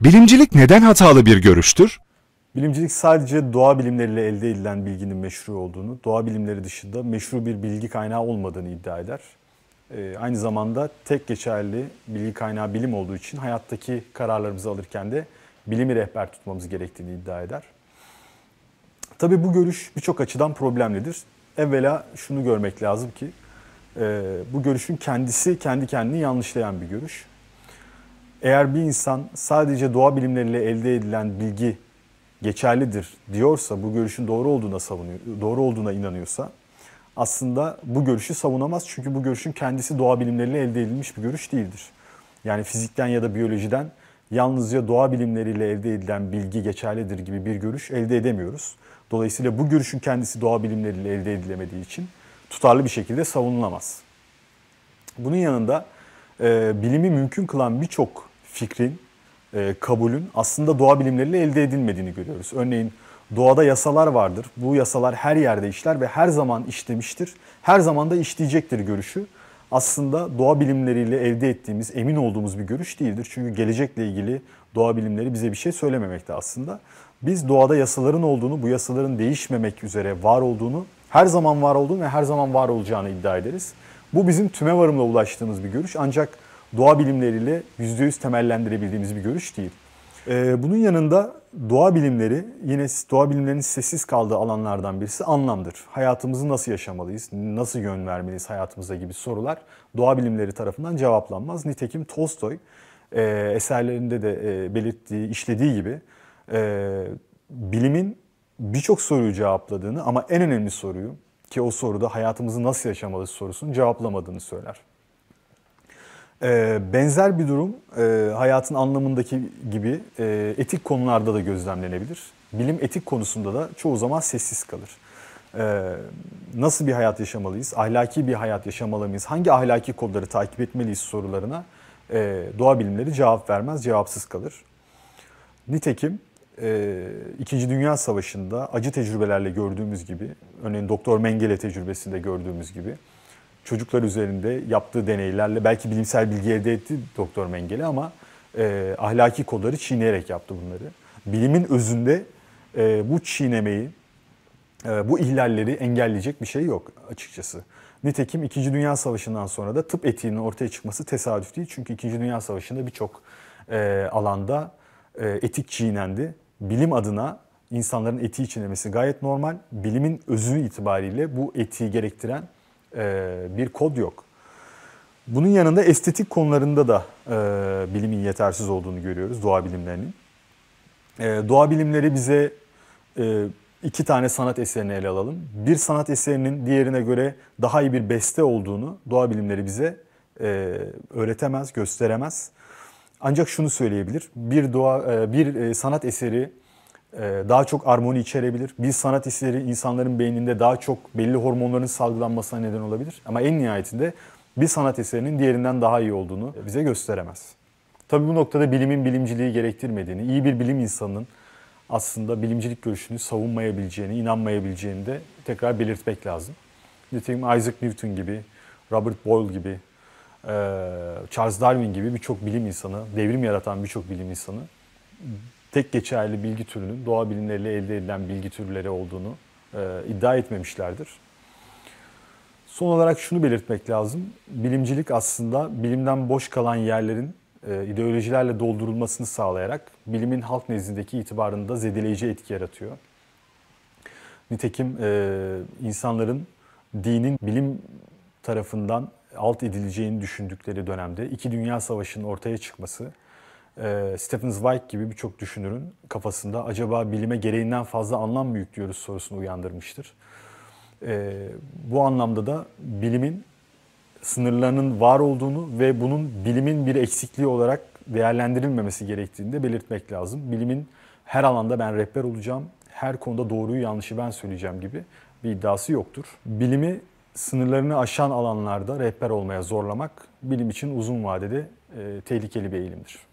Bilimcilik neden hatalı bir görüştür? Bilimcilik sadece doğa bilimleriyle elde edilen bilginin meşru olduğunu, doğa bilimleri dışında meşru bir bilgi kaynağı olmadığını iddia eder. Ee, aynı zamanda tek geçerli bilgi kaynağı bilim olduğu için hayattaki kararlarımızı alırken de bilimi rehber tutmamız gerektiğini iddia eder. Tabi bu görüş birçok açıdan problemlidir. Evvela şunu görmek lazım ki e, bu görüşün kendisi kendi kendini yanlışlayan bir görüş eğer bir insan sadece doğa bilimleriyle elde edilen bilgi geçerlidir diyorsa, bu görüşün doğru olduğuna savunuyor, doğru olduğuna inanıyorsa aslında bu görüşü savunamaz. Çünkü bu görüşün kendisi doğa bilimleriyle elde edilmiş bir görüş değildir. Yani fizikten ya da biyolojiden yalnızca doğa bilimleriyle elde edilen bilgi geçerlidir gibi bir görüş elde edemiyoruz. Dolayısıyla bu görüşün kendisi doğa bilimleriyle elde edilemediği için tutarlı bir şekilde savunulamaz. Bunun yanında e, bilimi mümkün kılan birçok fikrin, e, kabulün aslında doğa bilimleriyle elde edilmediğini görüyoruz. Örneğin doğada yasalar vardır. Bu yasalar her yerde işler ve her zaman işlemiştir. Her zaman da işleyecektir görüşü. Aslında doğa bilimleriyle elde ettiğimiz, emin olduğumuz bir görüş değildir. Çünkü gelecekle ilgili doğa bilimleri bize bir şey söylememekte aslında. Biz doğada yasaların olduğunu, bu yasaların değişmemek üzere var olduğunu, her zaman var olduğunu ve her zaman var olacağını iddia ederiz. Bu bizim tüme varımla ulaştığımız bir görüş. Ancak doğa bilimleriyle yüzde yüz temellendirebildiğimiz bir görüş değil. Ee, bunun yanında doğa bilimleri yine doğa bilimlerinin sessiz kaldığı alanlardan birisi anlamdır. Hayatımızı nasıl yaşamalıyız, nasıl yön vermeliyiz hayatımıza gibi sorular doğa bilimleri tarafından cevaplanmaz. Nitekim Tolstoy e, eserlerinde de e, belirttiği, işlediği gibi e, bilimin birçok soruyu cevapladığını ama en önemli soruyu ki o soruda hayatımızı nasıl yaşamalıyız sorusunun cevaplamadığını söyler. Ee, benzer bir durum e, hayatın anlamındaki gibi e, etik konularda da gözlemlenebilir. Bilim etik konusunda da çoğu zaman sessiz kalır. Ee, nasıl bir hayat yaşamalıyız, ahlaki bir hayat yaşamalı mıyız, hangi ahlaki kodları takip etmeliyiz sorularına e, doğa bilimleri cevap vermez, cevapsız kalır. Nitekim İkinci Dünya Savaşı'nda acı tecrübelerle gördüğümüz gibi, örneğin Doktor Mengele tecrübesinde gördüğümüz gibi çocuklar üzerinde yaptığı deneylerle belki bilimsel bilgi elde etti Doktor Mengele ama e, ahlaki kolları çiğneyerek yaptı bunları. Bilimin özünde e, bu çiğnemeyi, e, bu ihlalleri engelleyecek bir şey yok açıkçası. Nitekim İkinci Dünya Savaşı'ndan sonra da tıp etiğinin ortaya çıkması tesadüf değil. Çünkü İkinci Dünya Savaşı'nda birçok e, alanda e, etik çiğnendi. Bilim adına insanların etiği çiğnemesi gayet normal. Bilimin özü itibariyle bu etiği gerektiren ee, bir kod yok. Bunun yanında estetik konularında da e, bilimin yetersiz olduğunu görüyoruz doğa bilimlerinin. E, doğa bilimleri bize e, iki tane sanat eserini ele alalım. Bir sanat eserinin diğerine göre daha iyi bir beste olduğunu doğa bilimleri bize e, öğretemez, gösteremez. Ancak şunu söyleyebilir. Bir doğa e, bir e, sanat eseri e, daha çok armoni içerebilir. Bir sanat hisleri insanların beyninde daha çok belli hormonların salgılanmasına neden olabilir. Ama en nihayetinde bir sanat eserinin diğerinden daha iyi olduğunu bize gösteremez. Tabii bu noktada bilimin bilimciliği gerektirmediğini, iyi bir bilim insanının aslında bilimcilik görüşünü savunmayabileceğini, inanmayabileceğini de tekrar belirtmek lazım. Nitekim Isaac Newton gibi, Robert Boyle gibi, e, Charles Darwin gibi birçok bilim insanı, devrim yaratan birçok bilim insanı tek geçerli bilgi türünün doğa bilimleriyle elde edilen bilgi türleri olduğunu e, iddia etmemişlerdir. Son olarak şunu belirtmek lazım. Bilimcilik aslında bilimden boş kalan yerlerin e, ideolojilerle doldurulmasını sağlayarak bilimin halk nezdindeki itibarında zedeleyici etki yaratıyor. Nitekim e, insanların dinin bilim tarafından alt edileceğini düşündükleri dönemde iki dünya savaşının ortaya çıkması ee, Stephen Zweig gibi birçok düşünürün kafasında acaba bilime gereğinden fazla anlam mı yüklüyoruz sorusunu uyandırmıştır. Ee, bu anlamda da bilimin sınırlarının var olduğunu ve bunun bilimin bir eksikliği olarak değerlendirilmemesi gerektiğini de belirtmek lazım. Bilimin her alanda ben rehber olacağım, her konuda doğruyu yanlışı ben söyleyeceğim gibi bir iddiası yoktur. Bilimi sınırlarını aşan alanlarda rehber olmaya zorlamak bilim için uzun vadede e, tehlikeli bir eğilimdir.